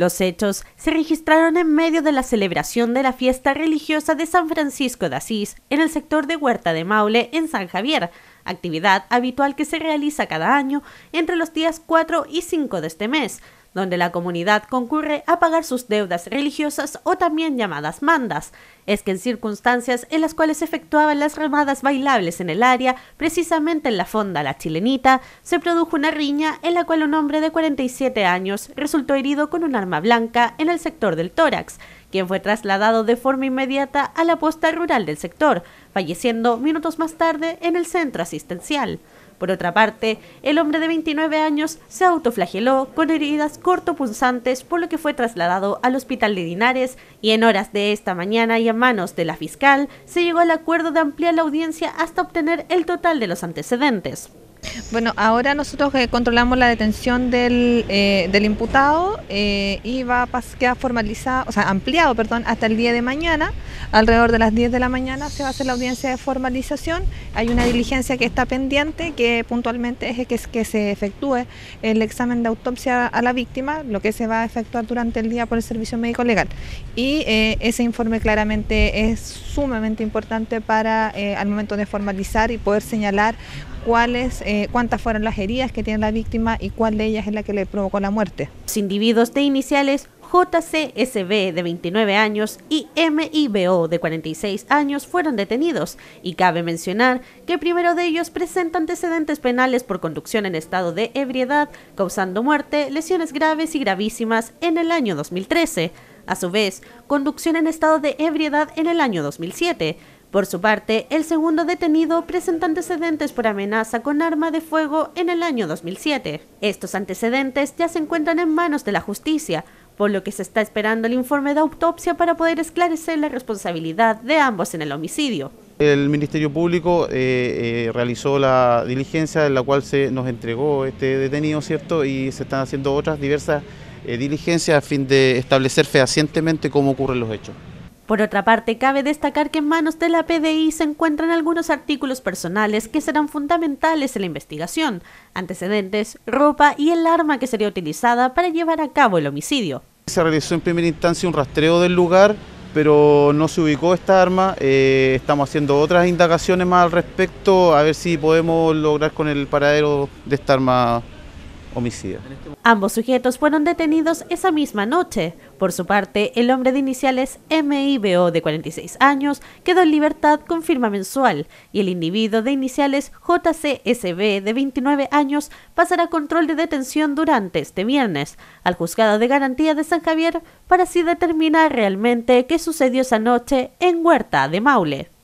Los hechos se registraron en medio de la celebración de la fiesta religiosa de San Francisco de Asís en el sector de Huerta de Maule, en San Javier, actividad habitual que se realiza cada año entre los días 4 y 5 de este mes, donde la comunidad concurre a pagar sus deudas religiosas o también llamadas mandas. Es que en circunstancias en las cuales se efectuaban las remadas bailables en el área, precisamente en la fonda La Chilenita, se produjo una riña en la cual un hombre de 47 años resultó herido con un arma blanca en el sector del tórax, quien fue trasladado de forma inmediata a la posta rural del sector, falleciendo minutos más tarde en el centro asistencial. Por otra parte, el hombre de 29 años se autoflageló con heridas cortopunzantes, por lo que fue trasladado al hospital de Dinares y en horas de esta mañana y a manos de la fiscal se llegó al acuerdo de ampliar la audiencia hasta obtener el total de los antecedentes. Bueno, ahora nosotros eh, controlamos la detención del, eh, imputado eh, y va a quedar formalizado, o sea, ampliado, perdón, hasta el día de mañana. Alrededor de las 10 de la mañana se va a hacer la audiencia de formalización. Hay una diligencia que está pendiente, que puntualmente es que, que se efectúe el examen de autopsia a la víctima, lo que se va a efectuar durante el día por el Servicio Médico Legal. Y ese informe claramente es sumamente importante para al momento de formalizar y poder señalar cuáles eh, cuántas fueron las heridas que tiene la víctima y cuál de ellas es la que le provocó la muerte. Los individuos de iniciales JCSB de 29 años y MIBO de 46 años fueron detenidos y cabe mencionar que primero de ellos presenta antecedentes penales por conducción en estado de ebriedad, causando muerte, lesiones graves y gravísimas en el año 2013. A su vez, conducción en estado de ebriedad en el año 2007, por su parte, el segundo detenido presenta antecedentes por amenaza con arma de fuego en el año 2007. Estos antecedentes ya se encuentran en manos de la justicia, por lo que se está esperando el informe de autopsia para poder esclarecer la responsabilidad de ambos en el homicidio. El Ministerio Público eh, eh, realizó la diligencia en la cual se nos entregó este detenido, ¿cierto? Y se están haciendo otras diversas eh, diligencias a fin de establecer fehacientemente cómo ocurren los hechos. Por otra parte, cabe destacar que en manos de la PDI se encuentran algunos artículos personales que serán fundamentales en la investigación, antecedentes, ropa y el arma que sería utilizada para llevar a cabo el homicidio. Se realizó en primera instancia un rastreo del lugar, pero no se ubicó esta arma. Eh, estamos haciendo otras indagaciones más al respecto, a ver si podemos lograr con el paradero de esta arma Ambos sujetos fueron detenidos esa misma noche. Por su parte, el hombre de iniciales MIBO de 46 años quedó en libertad con firma mensual y el individuo de iniciales JCSB de 29 años pasará control de detención durante este viernes al juzgado de garantía de San Javier para así determinar realmente qué sucedió esa noche en Huerta de Maule.